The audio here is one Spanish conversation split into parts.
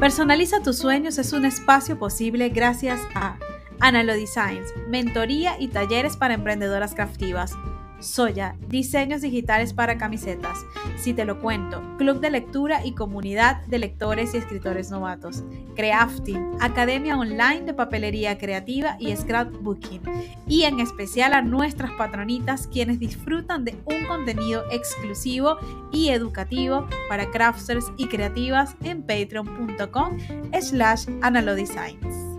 Personaliza tus sueños es un espacio posible gracias a Analo Designs, mentoría y talleres para emprendedoras craftivas Soya, diseños digitales para camisetas. Si te lo cuento, club de lectura y comunidad de lectores y escritores novatos. Crafting, academia online de papelería creativa y scrapbooking. Y en especial a nuestras patronitas quienes disfrutan de un contenido exclusivo y educativo para crafters y creativas en patreon.com slash designs.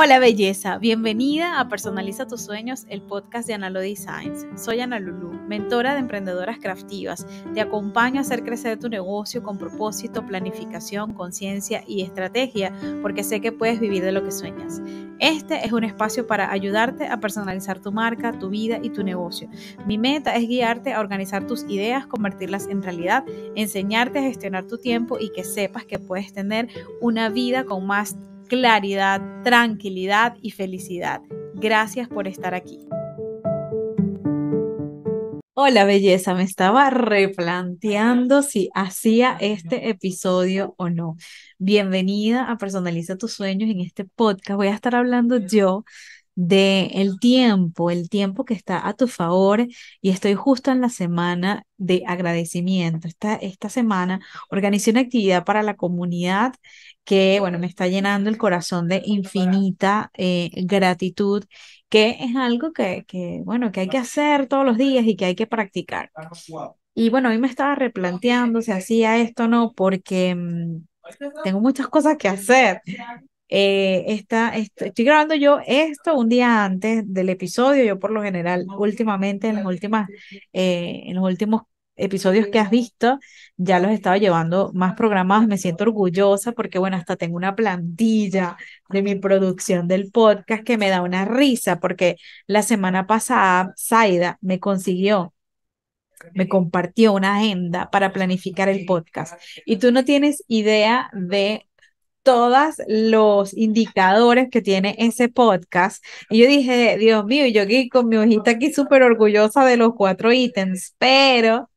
Hola belleza, bienvenida a Personaliza tus sueños, el podcast de Analo Designs. Soy Ana mentora de emprendedoras creativas. Te acompaño a hacer crecer tu negocio con propósito, planificación, conciencia y estrategia, porque sé que puedes vivir de lo que sueñas. Este es un espacio para ayudarte a personalizar tu marca, tu vida y tu negocio. Mi meta es guiarte a organizar tus ideas, convertirlas en realidad, enseñarte a gestionar tu tiempo y que sepas que puedes tener una vida con más claridad, tranquilidad y felicidad. Gracias por estar aquí. Hola belleza, me estaba replanteando si hacía este episodio o no. Bienvenida a Personaliza tus sueños en este podcast. Voy a estar hablando yo de el tiempo, el tiempo que está a tu favor y estoy justo en la semana de agradecimiento. Esta, esta semana organizé una actividad para la comunidad que, bueno, me está llenando el corazón de infinita eh, gratitud, que es algo que, que, bueno, que hay que hacer todos los días y que hay que practicar. Y bueno, hoy me estaba replanteando si hacía esto o no, porque mm, tengo muchas cosas que hacer. Eh, este, estoy grabando yo esto un día antes del episodio. Yo por lo general últimamente en, las últimas, eh, en los últimos episodios que has visto, ya los estaba llevando más programados. Me siento orgullosa porque, bueno, hasta tengo una plantilla de mi producción del podcast que me da una risa porque la semana pasada Saida me consiguió, me compartió una agenda para planificar el podcast. Y tú no tienes idea de todos los indicadores que tiene ese podcast. Y yo dije, Dios mío, yo aquí con mi hojita aquí súper orgullosa de los cuatro ítems, pero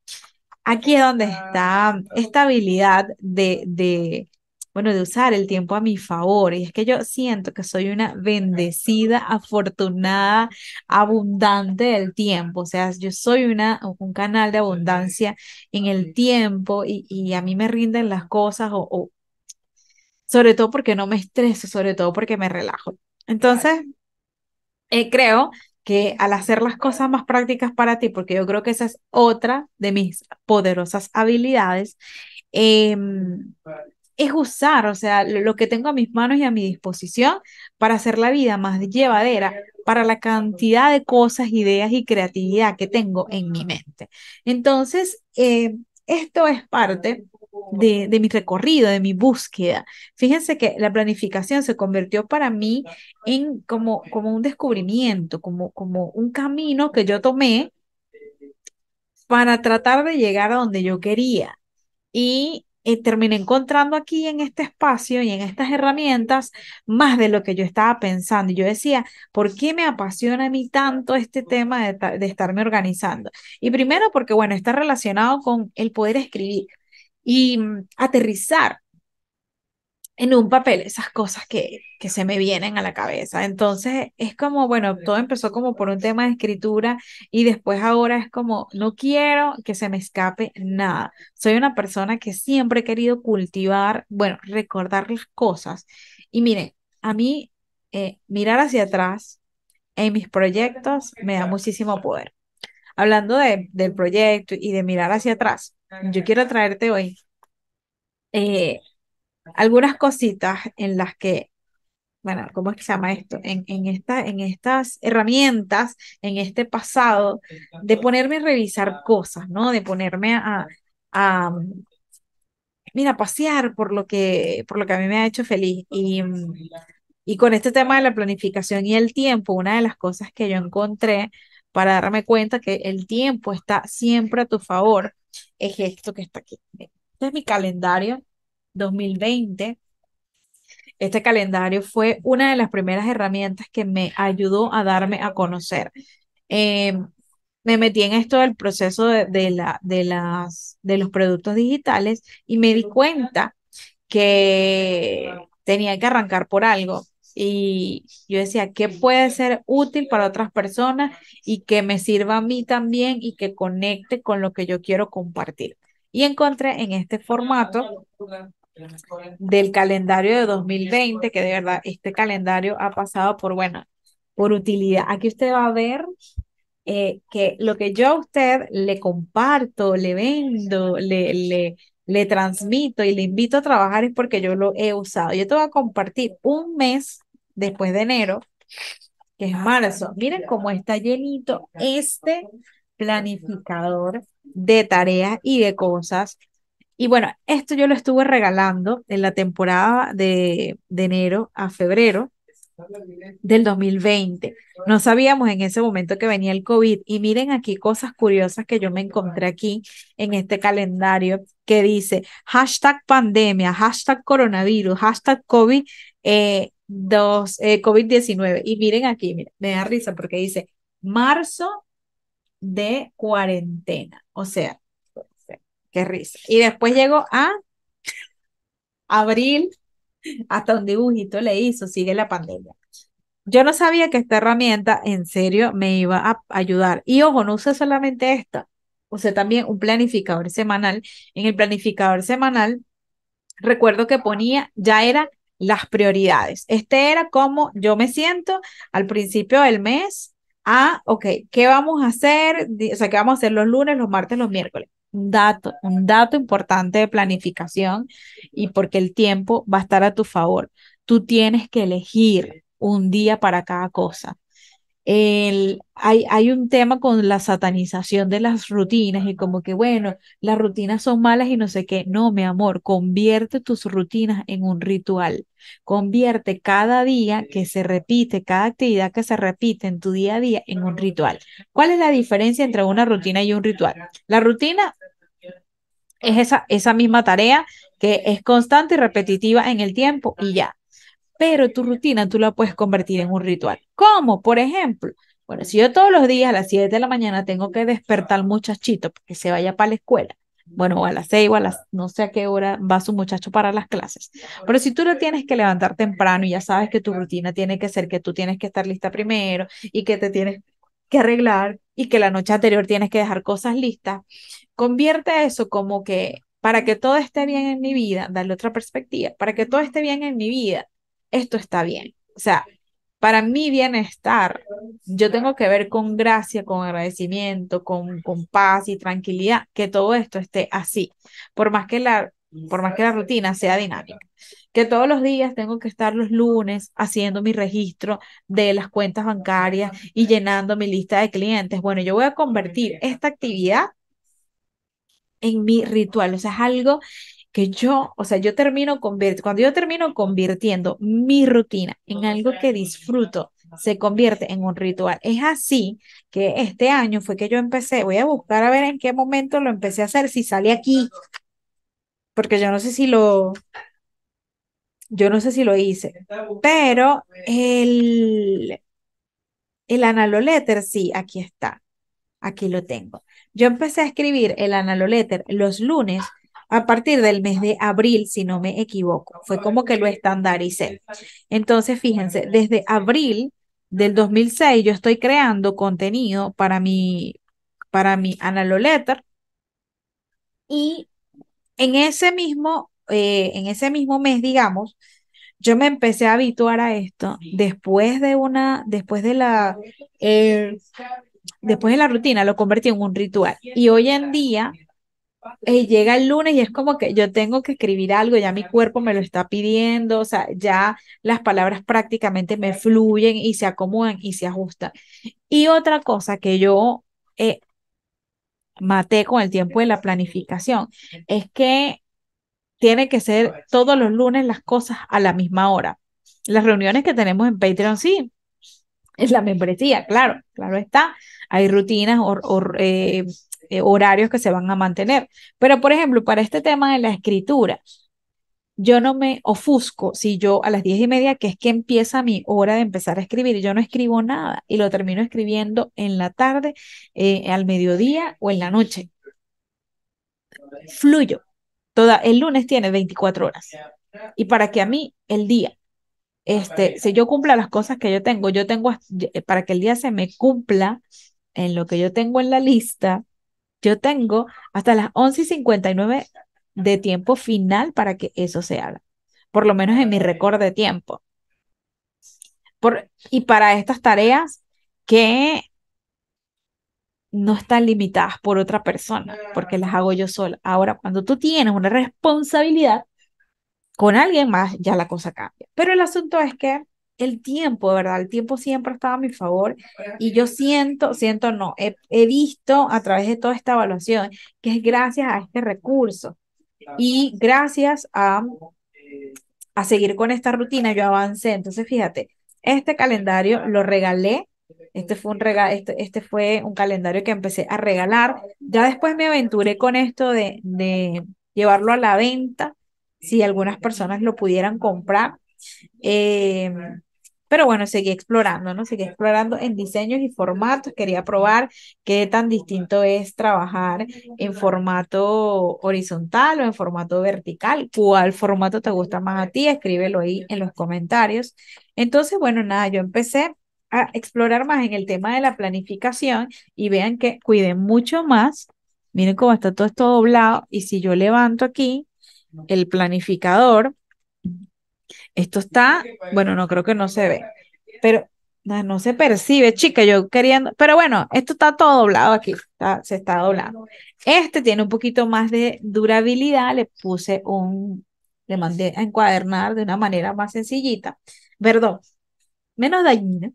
Aquí es donde ah, está esta habilidad de, de, bueno, de usar el tiempo a mi favor. Y es que yo siento que soy una bendecida, afortunada, abundante del tiempo. O sea, yo soy una, un canal de abundancia en el tiempo y, a mí me rinden las cosas o, sobre todo porque no me estreso, sobre todo porque me relajo. Entonces, eh, creo que al hacer las cosas más prácticas para ti, porque yo creo que esa es otra de mis poderosas habilidades, em, es usar, o sea, lo que tengo a mis manos y a mi disposición para hacer la vida más llevadera para la cantidad de cosas, ideas y creatividad que tengo en mi mente. Entonces, em, esto es parte de, mi recorrido, de mi búsqueda. Fíjense que la planificación se convirtió para mí en como, como un descubrimiento, como, como un camino que yo tomé para tratar de llegar a donde yo quería. Y eh, terminé encontrando aquí en este espacio y en estas herramientas más de lo que yo estaba pensando. Y yo decía, ¿por qué me apasiona a mí tanto este tema de, de estarme organizando? Y primero porque, bueno, está relacionado con el poder escribir y mm, aterrizar en un papel esas cosas que, que se me vienen a la cabeza. Entonces es como, bueno, todo empezó como por un tema de escritura y después ahora es como, no quiero que se me escape nada. Soy una persona que siempre he querido cultivar, bueno, recordar las cosas. Y miren, a mí eh, mirar hacia atrás en mis proyectos me da muchísimo poder hablando de, del proyecto y de mirar hacia atrás, yo quiero traerte hoy eh, algunas cositas en las que, bueno, ¿cómo es que se llama esto? En, en estas herramientas, en este pasado, de ponerme a revisar cosas, ¿no? De ponerme a, a mira, pasear por lo que, por lo que a mí me ha hecho feliz. Y, y con este tema de la planificación y el tiempo, una de las cosas que yo encontré para darme cuenta que el tiempo está siempre a tu favor, es esto que está aquí. Este es mi calendario 2020. Este calendario fue una de las primeras herramientas que me ayudó a darme a conocer. Em, me metí en esto del proceso de, la, de, las, de los productos digitales y me di cuenta que tenía que arrancar por algo. Y yo decía, ¿qué puede ser útil para otras personas y que me sirva a mí también y que conecte con lo que yo quiero compartir? Y encontré en este ah, formato del calendario de 2020, que de verdad este calendario ha pasado por, bueno, por utilidad. Aquí usted va a ver eh, que lo que yo a usted le comparto, le vendo, le, le, le transmito y le invito a trabajar es porque yo lo he usado. Yo te voy a compartir un mes después de enero, que es marzo. Miren cómo está llenito este planificador de tareas y de cosas. Y bueno, esto yo lo estuve regalando en la temporada de, de enero a febrero del 2020. No sabíamos en ese momento que venía el COVID. Y miren aquí cosas curiosas que yo me encontré aquí en este calendario que dice hashtag pandemia, hashtag coronavirus, hashtag COVID. Eh, eh, COVID-19. Y miren aquí, miren, me da risa porque dice marzo de cuarentena. O sea, qué risa. Y después llegó a abril hasta un dibujito le hizo, sigue la pandemia. Yo no sabía que esta herramienta en serio me iba a ayudar. Y ojo, no usé solamente esta, usé también un planificador semanal. En el planificador semanal, recuerdo que ponía, ya eran las prioridades. Este era como yo me siento al principio del mes. Ah, ok, ¿qué vamos a hacer? O sea, ¿qué vamos a hacer los lunes, los martes, los miércoles? dato, un dato importante de planificación y porque el tiempo va a estar a tu favor. Tú tienes que elegir un día para cada cosa. hay, hay, un tema con la satanización de las rutinas y como que, bueno, las rutinas son malas y no sé qué. No, mi amor, convierte tus rutinas en un ritual. Convierte cada día que se repite, cada actividad que se repite en tu día a día en un ritual. ¿Cuál es la diferencia entre una rutina y un ritual? La rutina es esa, esa misma tarea que es constante y repetitiva en el tiempo y ya. Pero tu rutina tú la puedes convertir en un ritual. ¿Cómo? Por ejemplo, bueno, si yo todos los días a las 7 de la mañana tengo que despertar al muchachito para que se vaya para la escuela, bueno, o a las 6 o a las no sé a qué hora va su muchacho para las clases. Pero si tú lo tienes que levantar temprano y ya sabes que tu rutina tiene que ser que tú tienes que estar lista primero y que te tienes que arreglar y que la noche anterior tienes que dejar cosas listas, Convierte eso como que para que todo esté bien en mi vida, darle otra perspectiva, para que todo esté bien en mi vida, esto está bien. O sea, para mi bienestar, yo tengo que ver con gracia, con agradecimiento, con, con paz y tranquilidad, que todo esto esté así, por más que la por más que la rutina sea dinámica, que todos los días tengo que estar los lunes haciendo mi registro de las cuentas bancarias y llenando mi lista de clientes. Bueno, yo voy a convertir esta actividad en mi ritual, o sea, es algo que yo, o sea, yo termino convirtiendo, cuando yo termino convirtiendo mi rutina en algo que disfruto, se convierte en un ritual. Es así que este año fue que yo empecé, voy a buscar a ver en qué momento lo empecé a hacer, si sale aquí, porque yo no sé si lo, yo no sé si lo hice, pero el, el analoletter sí, aquí está. Aquí lo tengo. Yo empecé a escribir el Letter los lunes a partir del mes de abril, si no me equivoco. Fue como que lo estandaricé. Entonces, fíjense, desde abril del 2006 yo estoy creando contenido para mi, para mi Letter y en ese mismo, eh, en ese mismo mes, digamos, yo me empecé a habituar a esto después de una, después de la eh, después de la rutina lo convertí en un ritual. Y hoy en día eh, llega el lunes y es como que yo tengo que escribir algo, ya mi cuerpo me lo está pidiendo, o sea, ya las palabras prácticamente me fluyen y se acomodan y se ajustan. Y otra cosa que yo eh, maté con el tiempo de la planificación es que tiene que ser todos los lunes las cosas a la misma hora. Las reuniones que tenemos en Patreon, sí, es la membresía, claro, claro está. Hay rutinas o, eh, eh, horarios que se van a mantener. Pero, por ejemplo, para este tema de la escritura, yo no me ofusco si yo a las diez y media, que es que empieza mi hora de empezar a escribir, yo no escribo nada y lo termino escribiendo en la tarde, eh, al mediodía o en la noche. Fluyo. Toda, el lunes tiene 24 horas. Y para que a mí el día este, si yo cumpla las cosas que yo tengo, yo tengo, eh, para que el día se me cumpla en lo que yo tengo en la lista, yo tengo hasta las 11.59 y de tiempo final para que eso se haga, por lo menos en mi récord de tiempo. Por, y para estas tareas que no están limitadas por otra persona, porque las hago yo sola. Ahora, cuando tú tienes una responsabilidad, con alguien más ya la cosa cambia. Pero el asunto es que el tiempo, ¿verdad? El tiempo siempre estaba a mi favor y yo siento, siento no, he, visto a través de toda esta evaluación que es gracias a este recurso y gracias a, a seguir con esta rutina yo avancé. Entonces, fíjate, este calendario lo regalé. Este fue, un este, este fue un calendario que empecé a regalar. Ya después me aventuré con esto de, de llevarlo a la venta si algunas personas lo pudieran comprar. Eh, pero bueno, seguí explorando, ¿no? Seguí explorando en diseños y formatos. Quería probar qué tan distinto es trabajar en formato horizontal o en formato vertical. ¿Cuál formato te gusta más a ti? Escríbelo ahí en los comentarios. Entonces, bueno, nada, yo empecé a explorar más en el tema de la planificación y vean que cuiden mucho más. Miren cómo está todo esto doblado y si yo levanto aquí, el planificador. Esto está, bueno, no creo que no se ve, pero no, se percibe, chica, yo queriendo, pero bueno, esto está todo doblado aquí, está, se está doblando. Este tiene un poquito más de durabilidad, le puse un, le mandé a encuadernar de una manera más sencillita, perdón, menos dañina,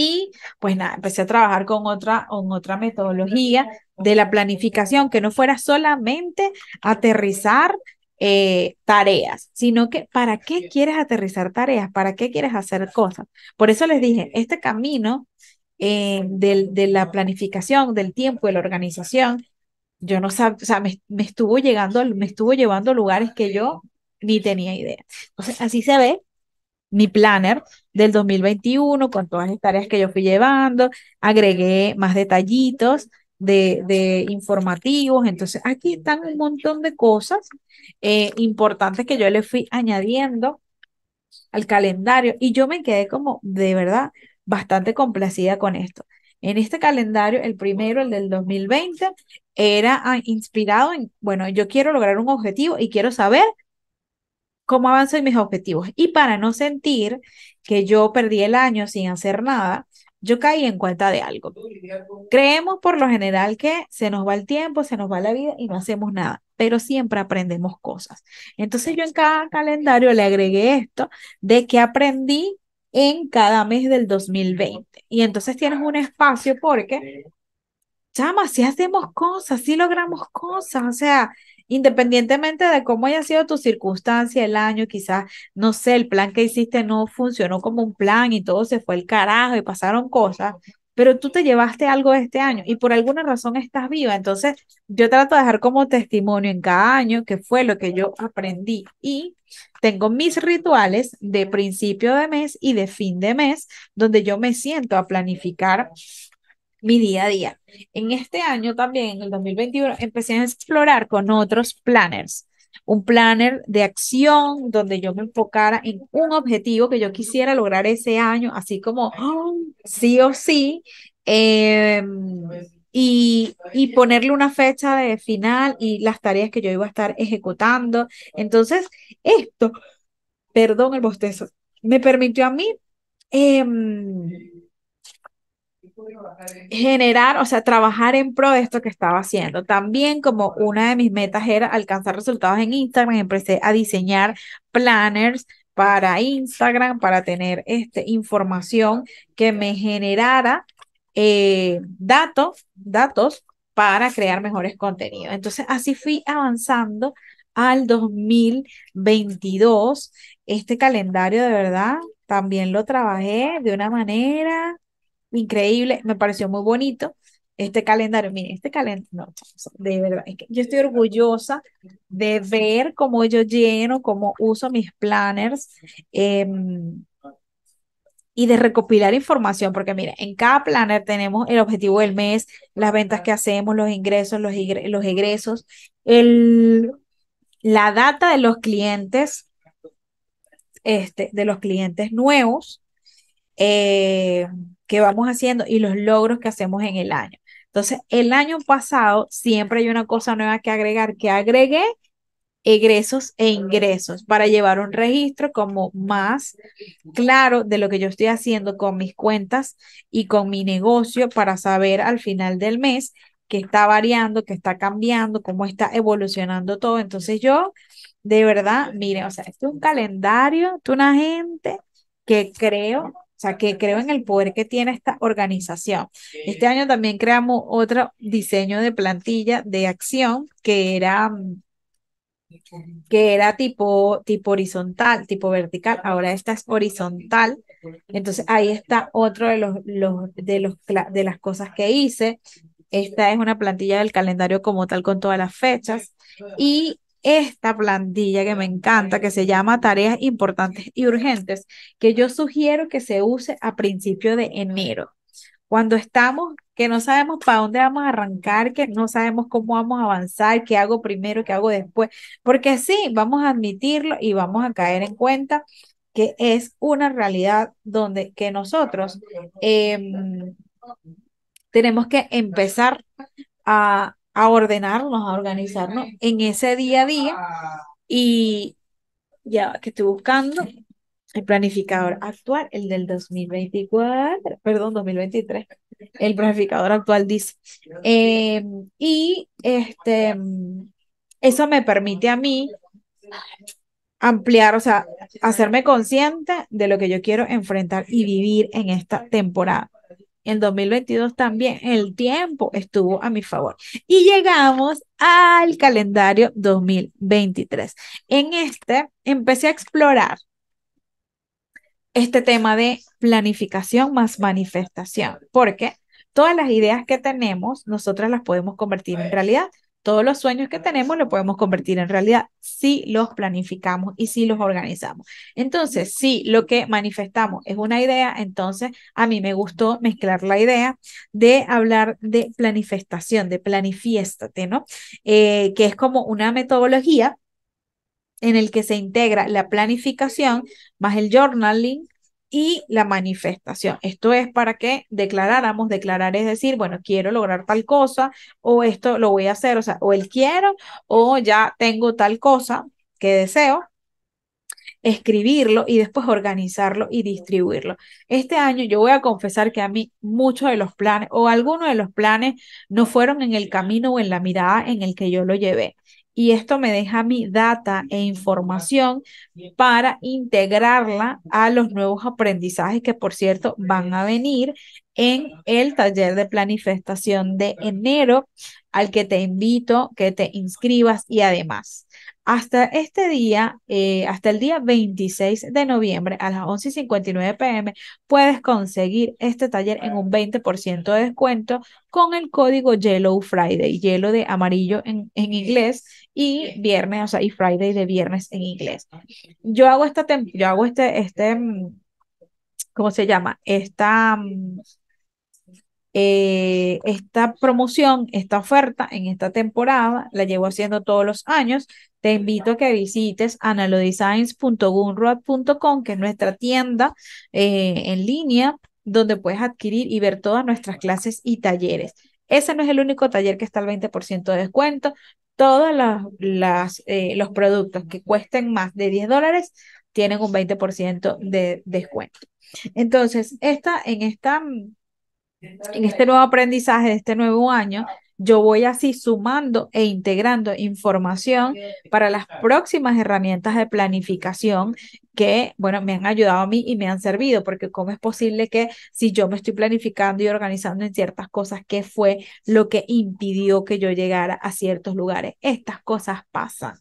y pues nada, empecé a trabajar con otra, con otra metodología de la planificación, que no fuera solamente aterrizar eh, tareas, sino que para qué quieres aterrizar tareas, para qué quieres hacer cosas. Por eso les dije, este camino eh, del, de la planificación, del tiempo, de la organización, yo no sabía, o sea, me, estuvo llegando, me estuvo llevando lugares que yo ni tenía idea. Entonces, así se ve mi planner del 2021 con todas las tareas que yo fui llevando, agregué más detallitos de, de informativos, entonces aquí están un montón de cosas eh, importantes que yo le fui añadiendo al calendario y yo me quedé como de verdad bastante complacida con esto. En este calendario, el primero, el del 2020, era ah, inspirado en, bueno, yo quiero lograr un objetivo y quiero saber cómo avanzo en mis objetivos. Y para no sentir que yo perdí el año sin hacer nada, yo caí en cuenta de algo. Creemos por lo general que se nos va el tiempo, se nos va la vida y no hacemos nada, pero siempre aprendemos cosas. Entonces yo en cada calendario le agregué esto de que aprendí en cada mes del 2020. Y entonces tienes un espacio porque, chama, si hacemos cosas, si logramos cosas, o sea, independientemente de cómo haya sido tu circunstancia el año, quizás, no sé, el plan que hiciste no funcionó como un plan y todo se fue el carajo y pasaron cosas, pero tú te llevaste algo este año y por alguna razón estás viva. Entonces, yo trato de dejar como testimonio en cada año que fue lo que yo aprendí y tengo mis rituales de principio de mes y de fin de mes, donde yo me siento a planificar mi día a día. En este año también, en el 2021, empecé a explorar con otros planners, un planner de acción donde yo me enfocara en un objetivo que yo quisiera lograr ese año, así como sí o sí. Em, y, y, ponerle una fecha de final y las tareas que yo iba a estar ejecutando. Entonces, esto, perdón el bostezo, me permitió a mí em, generar, o sea, trabajar en pro de esto que estaba haciendo. También como una de mis metas era alcanzar resultados en Instagram, empecé a diseñar planners para Instagram, para tener este, información que me generara eh, datos, datos para crear mejores contenidos. Entonces, así fui avanzando al 2022. Este calendario de verdad también lo trabajé de una manera increíble, me pareció muy bonito este calendario, miren, este calendario, no, de verdad, yo estoy orgullosa de ver cómo yo lleno, cómo uso mis planners em, y de recopilar información, porque mira, en cada planner tenemos el objetivo del mes, las ventas que hacemos, los ingresos, los, los egresos, el, la data de los clientes, este, de los clientes nuevos, eh, que vamos haciendo y los logros que hacemos en el año. Entonces, el año pasado siempre hay una cosa nueva que agregar, que agregué egresos e ingresos para llevar un registro como más claro de lo que yo estoy haciendo con mis cuentas y con mi negocio para saber al final del mes qué está variando, qué está cambiando, cómo está evolucionando todo. Entonces yo, de verdad, mire, o sea, este es un calendario, es una gente que creo o sea, que creo en el poder que tiene esta organización. Este año también creamos otro diseño de plantilla de acción que era mm, que era tipo, tipo horizontal, tipo vertical, ahora esta es horizontal. Entonces ahí está otro de los, de los de las cosas que hice. Esta es una plantilla del calendario como tal con todas las fechas y esta plantilla que me encanta, que se llama Tareas Importantes y Urgentes, que yo sugiero que se use a principio de enero, cuando estamos que no sabemos para dónde vamos a arrancar, que no sabemos cómo vamos a avanzar, qué hago primero, qué hago después, porque sí, vamos a admitirlo y vamos a caer en cuenta que es una realidad donde que nosotros em, tenemos que empezar a a ordenarnos, a organizarnos en ese día a día. Y ya que estoy buscando el planificador actual, el del 2024, perdón, 2023, el planificador actual dice. Em, y este, eso me permite a mí ampliar, o sea, hacerme consciente de lo que yo quiero enfrentar y vivir en esta temporada en 2022 también el tiempo estuvo a mi favor. Y llegamos al calendario 2023. En este empecé a explorar este tema de planificación más manifestación, porque todas las ideas que tenemos, nosotras las podemos convertir en pues. realidad todos los sueños que tenemos los podemos convertir en realidad si los planificamos y si los organizamos. Entonces, si lo que manifestamos es una idea, entonces a mí me gustó mezclar la idea de hablar de planifestación, de planifiéstate, ¿no? Eh, que es como una metodología en el que se integra la planificación más el journaling y la manifestación. Esto es para que declaráramos, declarar es decir, bueno, quiero lograr tal cosa o esto lo voy a hacer, o sea, o el quiero o ya tengo tal cosa que deseo, escribirlo y después organizarlo y distribuirlo. Este año yo voy a confesar que a mí muchos de los planes o algunos de los planes no fueron en el camino o en la mirada en el que yo lo llevé y esto me deja mi data e información para integrarla a los nuevos aprendizajes que, por cierto, van a venir en el taller de planifestación de enero al que te invito que te inscribas y además, hasta este día, eh, hasta el día 26 de noviembre a las 11.59 pm, puedes conseguir este taller en un 20% de descuento con el código Yellow Friday, hielo de amarillo en, en, inglés y viernes, o sea, y Friday de viernes en inglés. Yo hago, esta yo hago este, este, mm, ¿cómo se llama? Esta mm, eh, esta promoción, esta oferta en esta temporada, la llevo haciendo todos los años. Te invito a que visites analodesigns.gunroad.com, que es nuestra tienda eh, en línea, donde puedes adquirir y ver todas nuestras clases y talleres. Ese no es el único taller que está al 20% de descuento. Todos las, eh, los productos que cuesten más de 10 dólares tienen un 20% de descuento. Entonces, esta, en esta en este nuevo aprendizaje de este nuevo año, yo voy así sumando e integrando información para las próximas herramientas de planificación que, bueno, me han ayudado a mí y me han servido, porque cómo es posible que si yo me estoy planificando y organizando en ciertas cosas, ¿qué fue lo que impidió que yo llegara a ciertos lugares? Estas cosas pasan.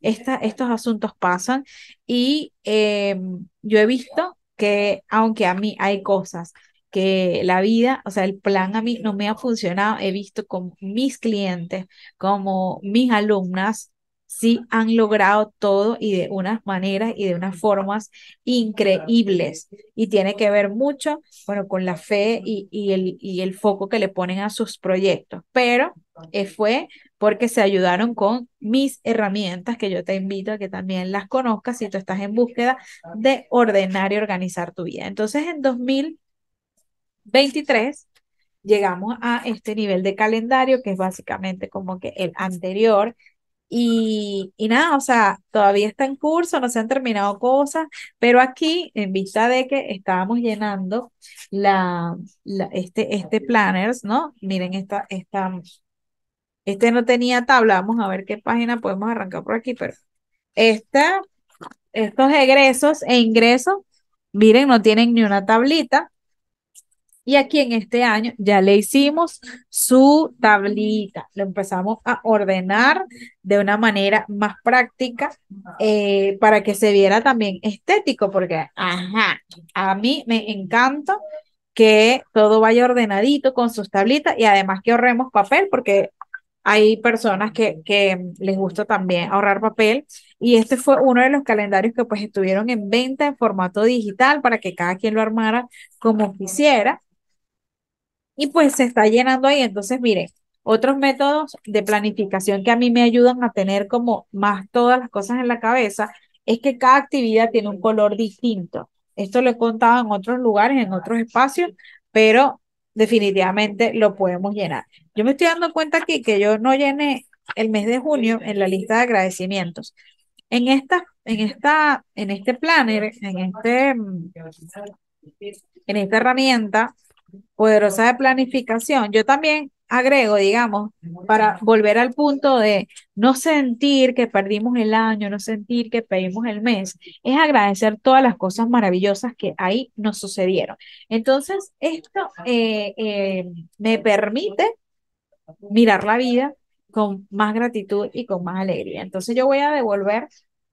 Esta, estos asuntos pasan y em, yo he visto que aunque a mí hay cosas que la vida, o sea, el plan a mí no me ha funcionado. He visto como mis clientes, como mis alumnas, sí han logrado todo y de unas maneras y de unas formas increíbles. Y tiene que ver mucho, bueno, con la fe y, y, el, y el foco que le ponen a sus proyectos. Pero eh, fue porque se ayudaron con mis herramientas, que yo te invito a que también las conozcas si tú estás en búsqueda de ordenar y organizar tu vida. Entonces, en 2000... 23 llegamos a este nivel de calendario que es básicamente como que el anterior. Y, nada, o sea, todavía está en curso, no se han terminado cosas, pero aquí, en vista de que estábamos llenando la este, este planners, ¿no? Miren, esta, esta, este no tenía tabla, vamos a ver qué página podemos arrancar por aquí, pero esta, estos egresos e ingresos, miren, no tienen ni una tablita, y aquí en este año ya le hicimos su tablita. Lo empezamos a ordenar de una manera más práctica eh, para que se viera también estético, porque, ajá, a mí me encanta que todo vaya ordenadito con sus tablitas y además que ahorremos papel, porque hay personas que, que, les gusta también ahorrar papel y este fue uno de los calendarios que pues estuvieron en venta en formato digital para que cada quien lo armara como quisiera y pues se está llenando ahí. Entonces, mire, otros métodos de planificación que a mí me ayudan a tener como más todas las cosas en la cabeza es que cada actividad tiene un color distinto. Esto lo he contado en otros lugares, en otros espacios, pero definitivamente lo podemos llenar. Yo me estoy dando cuenta aquí que yo no llené el mes de junio en la lista de agradecimientos. En esta, en esta, en este planner, en este, en esta herramienta, poderosa de planificación. Yo también agrego, digamos, para volver al punto de no sentir que perdimos el año, no sentir que perdimos el mes, es agradecer todas las cosas maravillosas que ahí nos sucedieron. Entonces, esto eh, eh, me permite mirar la vida con más gratitud y con más alegría. Entonces, yo voy a devolver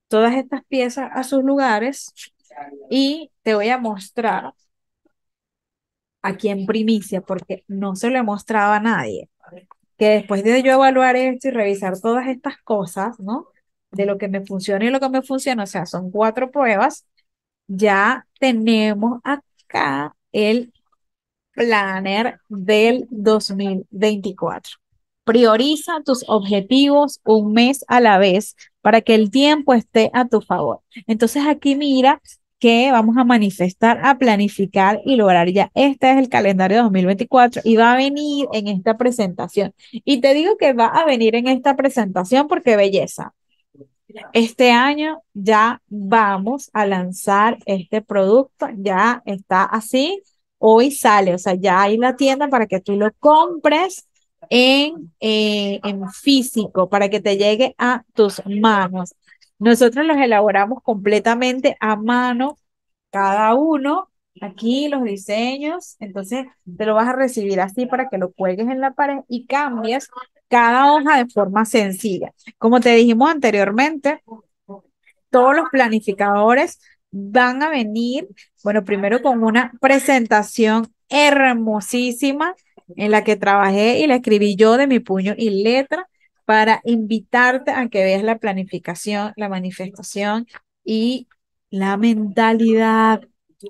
todas estas piezas a sus lugares y te voy a mostrar aquí en primicia, porque no se lo he mostrado a nadie, que después de yo evaluar esto y revisar todas estas cosas, ¿no? De lo que me funciona y lo que me funciona, o sea, son cuatro pruebas, ya tenemos acá el planner del 2024. Prioriza tus objetivos un mes a la vez para que el tiempo esté a tu favor. Entonces aquí mira que vamos a manifestar, a planificar y lograr ya. Este es el calendario 2024 y va a venir en esta presentación. Y te digo que va a venir en esta presentación porque belleza. Este año ya vamos a lanzar este producto, ya está así, hoy sale, o sea, ya hay la tienda para que tú lo compres en, eh, en físico, para que te llegue a tus manos. Nosotros los elaboramos completamente a mano, cada uno, aquí los diseños, entonces te lo vas a recibir así para que lo cuelgues en la pared y cambies cada hoja de forma sencilla. Como te dijimos anteriormente, todos los planificadores van a venir, bueno, primero con una presentación hermosísima en la que trabajé y la escribí yo de mi puño y letra para invitarte a que veas la planificación, la manifestación y la mentalidad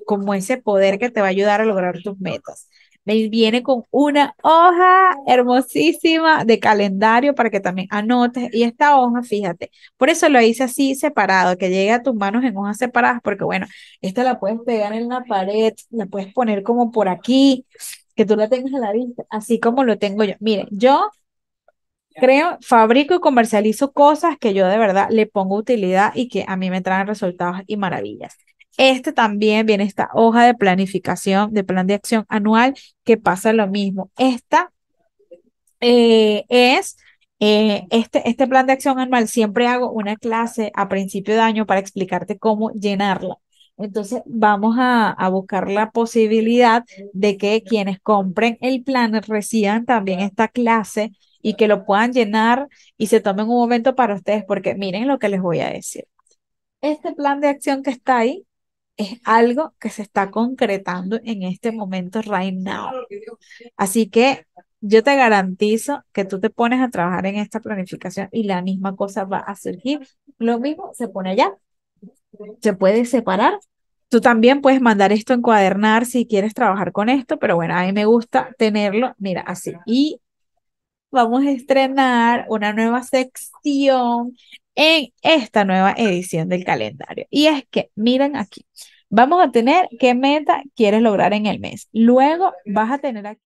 como ese poder que te va a ayudar a lograr tus metas. Me viene con una hoja hermosísima de calendario para que también anotes. Y esta hoja, fíjate, por eso lo hice así separado, que llegue a tus manos en hojas separadas, porque bueno, esta la puedes pegar en la pared, la puedes poner como por aquí, que tú la tengas a la vista, así como lo tengo yo. Miren, yo creo, fabrico y comercializo cosas que yo de verdad le pongo utilidad y que a mí me traen resultados y maravillas. Este también viene esta hoja de planificación, de plan de acción anual, que pasa lo mismo. Esta eh, es eh, este, este plan de acción anual. Siempre hago una clase a principio de año para explicarte cómo llenarla. Entonces vamos a, a, buscar la posibilidad de que quienes compren el plan reciban también esta clase y que lo puedan llenar y se tomen un momento para ustedes, porque miren lo que les voy a decir. Este plan de acción que está ahí es algo que se está concretando en este momento right now. Así que yo te garantizo que tú te pones a trabajar en esta planificación y la misma cosa va a surgir. Lo mismo se pone allá. Se puede separar. Tú también puedes mandar esto a encuadernar si quieres trabajar con esto, pero bueno, a mí me gusta tenerlo, mira, así. Y vamos a estrenar una nueva sección en esta nueva edición del calendario. Y es que, miren aquí, vamos a tener qué meta quieres lograr en el mes. Luego vas a tener aquí